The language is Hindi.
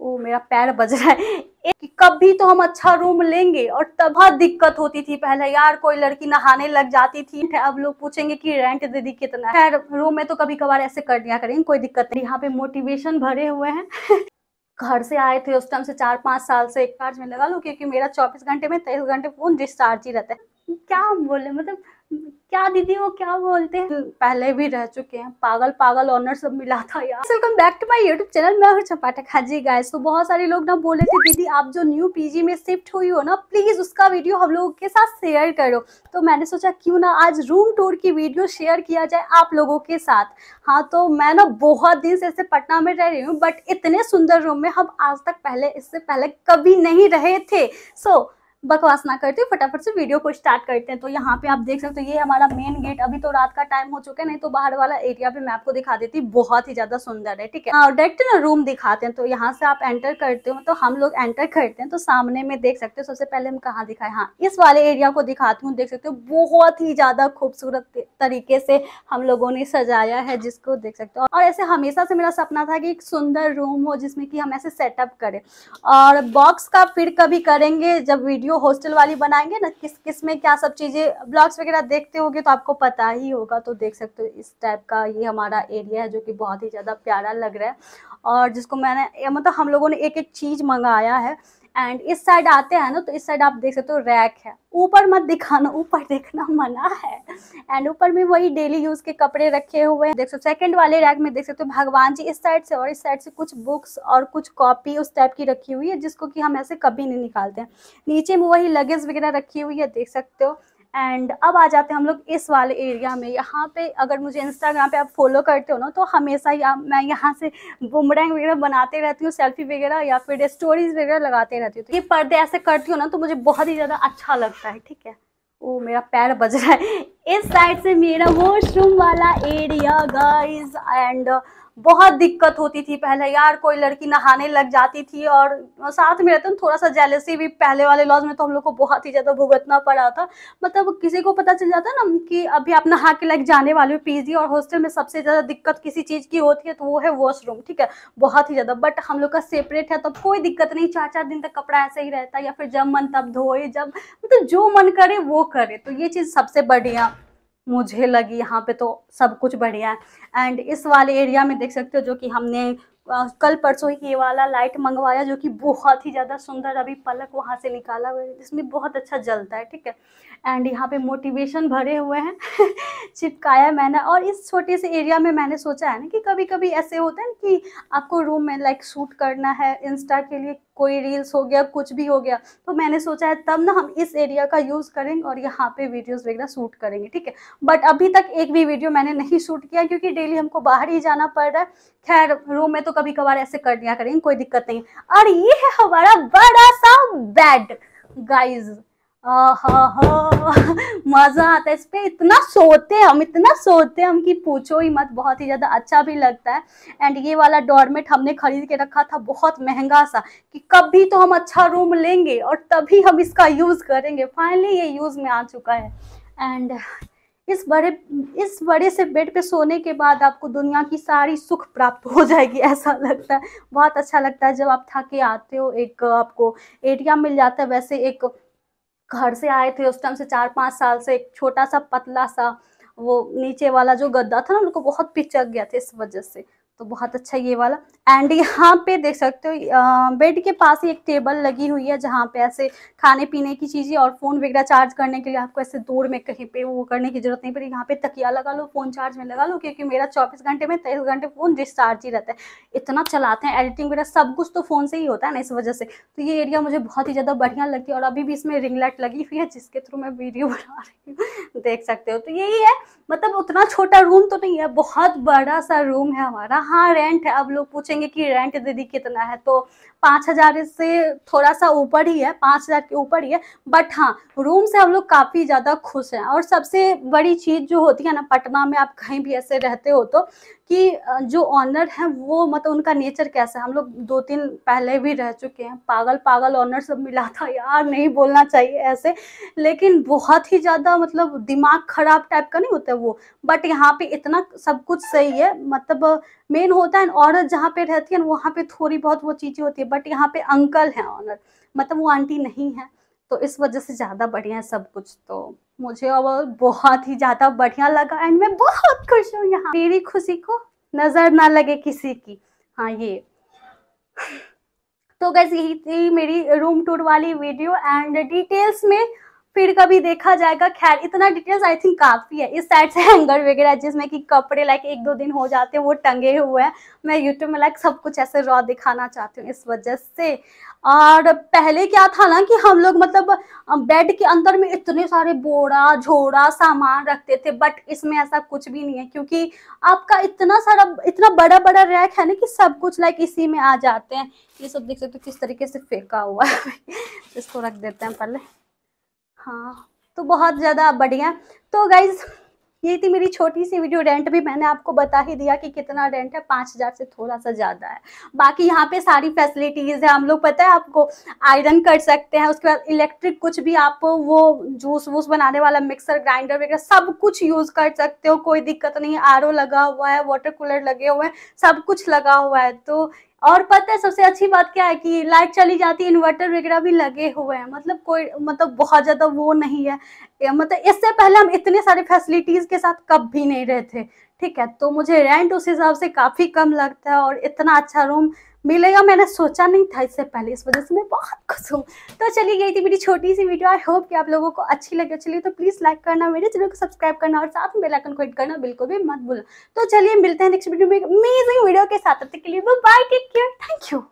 ओ मेरा पैर बज रहा है कि कभी तो हम अच्छा रूम लेंगे और तब दिक्कत होती थी पहले यार कोई लड़की नहाने लग जाती थी अब लोग पूछेंगे कि रेंट दीदी कितना है रूम में तो कभी कभार ऐसे कर दिया करेंगे कोई दिक्कत नहीं यहाँ पे मोटिवेशन भरे हुए हैं घर से आए थे उस टाइम से चार पाँच साल से एक चार्ज में लगा लो क्योंकि मेरा चौबीस घंटे में तेईस घंटे फोन डिस्चार्ज ही रहता है क्या हम बोले मतलब क्या दीदी वो क्या बोलते हैं पहले भी रह चुके हैं पागल पागल ऑनर सब मिला था यार welcome back to my YouTube channel मैं हूँ छपाटक हाजी गाइस तो बहुत सारे लोग ना बोले थे दीदी आप जो न्यू पीजी में शिफ्ट हुई हो ना प्लीज उसका वीडियो हम लोगों के साथ शेयर करो तो मैंने सोचा क्यों ना आज रूम टूर की वीडियो शेयर किया जाए आप लोगों के साथ हाँ तो मैं ना बहुत दिन से ऐसे पटना में रह रही हूँ बट इतने सुंदर रूम में हम आज तक पहले इससे पहले कभी नहीं रहे थे सो so, बकवास ना करते फटाफट से वीडियो को स्टार्ट करते हैं तो यहाँ पे आप देख सकते हो ये हमारा मेन गेट अभी तो रात का टाइम हो चुका है नहीं तो बाहर वाला एरिया भी मैं आपको दिखा देती बहुत ही ज्यादा सुंदर है ठीक है हाँ, और डायरेक्ट ना रूम दिखाते हैं तो यहाँ से आप एंटर करते हो तो हम लोग एंटर करते हैं तो सामने में देख सकते हो सबसे पहले हम कहाँ दिखाए हाँ इस वाले एरिया को दिखाती हूँ देख सकते हो बहुत ही ज्यादा खूबसूरत तरीके से हम लोगों ने सजाया है जिसको देख सकते हो और ऐसे हमेशा से मेरा सपना था कि एक सुंदर रूम हो जिसमें कि हम ऐसे सेटअप करें और बॉक्स का फिर कभी करेंगे जब वीडियो वीडियो हॉस्टल वाली बनाएंगे ना किस किस में क्या सब चीज़ें ब्लॉग्स वगैरह देखते होगे तो आपको पता ही होगा तो देख सकते हो इस टाइप का ये हमारा एरिया है जो कि बहुत ही ज़्यादा प्यारा लग रहा है और जिसको मैंने मतलब हम लोगों ने एक एक चीज़ मंगाया है एंड इस साइड आते हैं ना तो इस साइड आप देख सकते हो तो रैक है ऊपर मत दिखाना ऊपर देखना मना है एंड ऊपर में वही डेली यूज के कपड़े रखे हुए हैं देख सकते हो सेकंड वाले रैक में देख सकते हो तो भगवान जी इस साइड से और इस साइड से कुछ बुक्स और कुछ कॉपी उस टाइप की रखी हुई है जिसको कि हम ऐसे कभी नहीं निकालते हैं नीचे में वही लगेज वगैरह रखी हुई है देख सकते हो एंड अब आ जाते हैं हम लोग इस वाले एरिया में यहाँ पे अगर मुझे इंस्टाग्राम पे आप फॉलो करते हो ना तो हमेशा या मैं यहाँ से बुमरैंग वगैरह बनाते रहती हूँ सेल्फी वगैरह या फिर स्टोरीज वगैरह लगाते रहती हूँ तो ये पर्दे ऐसे करती हूँ ना तो मुझे बहुत ही ज़्यादा अच्छा लगता है ठीक है ओ मेरा पैर बज रहा है इस साइड से मेरा वॉशरूम वाला एरिया गाइज एंड बहुत दिक्कत होती थी पहले यार कोई लड़की नहाने लग जाती थी और साथ में रहते थोड़ा सा जेलसी भी पहले वाले लॉज में तो हम लोग को बहुत ही ज़्यादा भुगतना पड़ा था मतलब किसी को पता चल जाता ना कि अभी आप नहा के लग जाने वाले हो पीजी और हॉस्टल में सबसे ज़्यादा दिक्कत किसी चीज़ की होती है तो वो है वॉशरूम ठीक है बहुत ही ज़्यादा बट हम लोग का सेपरेट है तो कोई दिक्कत नहीं चार चार दिन तक कपड़ा ऐसे ही रहता है या फिर जब मन तब धोए जब मतलब जो मन करे वो करे तो ये चीज़ सबसे बढ़िया मुझे लगी यहाँ पे तो सब कुछ बढ़िया है एंड इस वाले एरिया में देख सकते हो जो कि हमने कल परसों ही ये वाला लाइट मंगवाया जो कि बहुत ही ज़्यादा सुंदर अभी पलक वहाँ से निकाला हुआ है जिसमें बहुत अच्छा जलता है ठीक है एंड यहाँ पे मोटिवेशन भरे हुए हैं चिपकाया मैंने और इस छोटे से एरिया में मैंने सोचा है ना कि कभी कभी ऐसे होते हैं कि आपको रूम में लाइक शूट करना है इंस्टा के लिए कोई रील्स हो गया कुछ भी हो गया तो मैंने सोचा है तब ना हम इस एरिया का यूज़ करेंगे और यहाँ पे वीडियोस वगैरह शूट करेंगे ठीक है बट अभी तक एक भी वीडियो मैंने नहीं शूट किया क्योंकि डेली हमको बाहर ही जाना पड़ रहा है खैर रूम में तो कभी कभार ऐसे कर दिया करेंगे कोई दिक्कत नहीं और ये है हमारा बड़ा सा बेड गाइज मजा आता है इस पर इतना सोते हैं हम इतना सोते हैं हम कि पूछो ही मत बहुत ही ज़्यादा अच्छा भी लगता है एंड ये वाला डोरमेट हमने खरीद के रखा था बहुत महंगा सा कि कभी तो हम अच्छा रूम लेंगे और तभी हम इसका यूज़ करेंगे फाइनली ये यूज़ में आ चुका है एंड इस बड़े इस बड़े से बेड पे सोने के बाद आपको दुनिया की सारी सुख प्राप्त हो जाएगी ऐसा लगता है बहुत अच्छा लगता है जब आप थके आते हो एक आपको एरिया मिल जाता है वैसे एक घर से आए थे उस टाइम से चार पाँच साल से एक छोटा सा पतला सा वो नीचे वाला जो गद्दा था ना उनको बहुत पिचक गया था इस वजह से तो बहुत अच्छा ये वाला एंड यहाँ पे देख सकते हो बेड के पास ही एक टेबल लगी हुई है जहाँ पे ऐसे खाने पीने की चीज़ें और फ़ोन वगैरह चार्ज करने के लिए आपको ऐसे दूर में कहीं पे वो करने की जरूरत नहीं पड़ी यहाँ पे तकिया लगा लो फ़ोन चार्ज में लगा लो क्योंकि मेरा चौबीस घंटे में तेईस घंटे फ़ोन डिस्चार्ज ही रहता है इतना चलाते हैं एडिटिंग वगैरह सब कुछ तो फ़ोन से ही होता है ना इस वजह से तो ये एरिया मुझे बहुत ही ज़्यादा बढ़िया लगती है और अभी भी इसमें रिंगलाइट लगी हुई है जिसके थ्रू मैं वीडियो बना रही हूँ देख सकते हो तो यही है मतलब उतना छोटा रूम तो नहीं है बहुत बड़ा सा रूम है हमारा कहाँ रेंट है अब लोग पूछेंगे कि रेंट दीदी कितना है तो पाँच हजार से थोड़ा सा ऊपर ही है पाँच हजार के ऊपर ही है बट हाँ रूम से हम लोग काफ़ी ज़्यादा खुश हैं और सबसे बड़ी चीज़ जो होती है ना पटना में आप कहीं भी ऐसे रहते हो तो कि जो ऑनर है वो मतलब उनका नेचर कैसा है हम लोग दो तीन पहले भी रह चुके हैं पागल पागल ऑनर सब मिला था यार नहीं बोलना चाहिए ऐसे लेकिन बहुत ही ज़्यादा मतलब दिमाग खराब टाइप का नहीं होता वो बट यहाँ पे इतना सब कुछ सही है मतलब मेन होता है औरत जहाँ पे रहती है वहाँ पे थोड़ी बहुत वो चीज़ें होती है बट यहाँ पे अंकल है ऑनर मतलब वो आंटी नहीं है तो इस वजह से ज़्यादा बढ़िया है सब कुछ तो मुझे अब बहुत ही ज़्यादा बढ़िया लगा एंड मैं बहुत खुश हूँ यहाँ मेरी खुशी को नज़र ना लगे किसी की हाँ ये तो गैस यही थी मेरी रूम टूर वाली वीडियो एंड डिटेल्स में फिर कभी देखा जाएगा खैर इतना डिटेल्स आई थिंक काफ़ी है इस साइड से हैंगर वगैरह जिसमें कि कपड़े लाइक एक दो दिन हो जाते हैं वो टंगे हुए हैं मैं यूट्यूब में लाइक सब कुछ ऐसे रॉ दिखाना चाहती हूँ इस वजह से और पहले क्या था ना कि हम लोग मतलब बेड के अंदर में इतने सारे बोरा झोड़ा सामान रखते थे बट इसमें ऐसा कुछ भी नहीं है क्योंकि आपका इतना सारा इतना बड़ा बड़ा रैक है ना कि सब कुछ लाइक इसी में आ जाते हैं ये सब देख सकते हो किस तरीके से फेंका हुआ है इसको रख देते हैं पहले हाँ तो बहुत ज़्यादा बढ़िया तो गाइज ये थी मेरी छोटी सी वीडियो रेंट भी मैंने आपको बता ही दिया कि कितना रेंट है पाँच हज़ार से थोड़ा सा ज़्यादा है बाकी यहाँ पे सारी फैसिलिटीज़ है हम लोग पता है आपको आयरन कर सकते हैं उसके बाद इलेक्ट्रिक कुछ भी आप वो जूस वूस बनाने वाला मिक्सर ग्राइंडर वगैरह सब कुछ यूज़ कर सकते हो कोई दिक्कत नहीं आर लगा हुआ है वाटर कूलर लगे हुए हैं सब कुछ लगा हुआ है तो और पता है सबसे अच्छी बात क्या है कि लाइट चली जाती है इन्वर्टर वगैरह भी लगे हुए हैं मतलब कोई मतलब बहुत ज़्यादा वो नहीं है मतलब इससे पहले हम इतने सारे फैसिलिटीज़ के साथ कब भी नहीं रहे थे ठीक है तो मुझे रेंट उस हिसाब से काफ़ी कम लगता है और इतना अच्छा रूम मिलेगा मैंने सोचा नहीं था इससे पहले इस वजह से मैं बहुत खुश हूँ तो चलिए गई थी मेरी छोटी सी वीडियो आई होप कि आप लोगों को अच्छी लगे अच्छी तो प्लीज़ लाइक करना मेरे चैनल को सब्सक्राइब करना और साथ में बेलाइकन को हिट करना बिल्कुल भी मत भूलना तो चलिए मिलते हैं नेक्स्ट वीडियो में अमेजिंग वीडियो के साथ तक के लिए bye take care thank you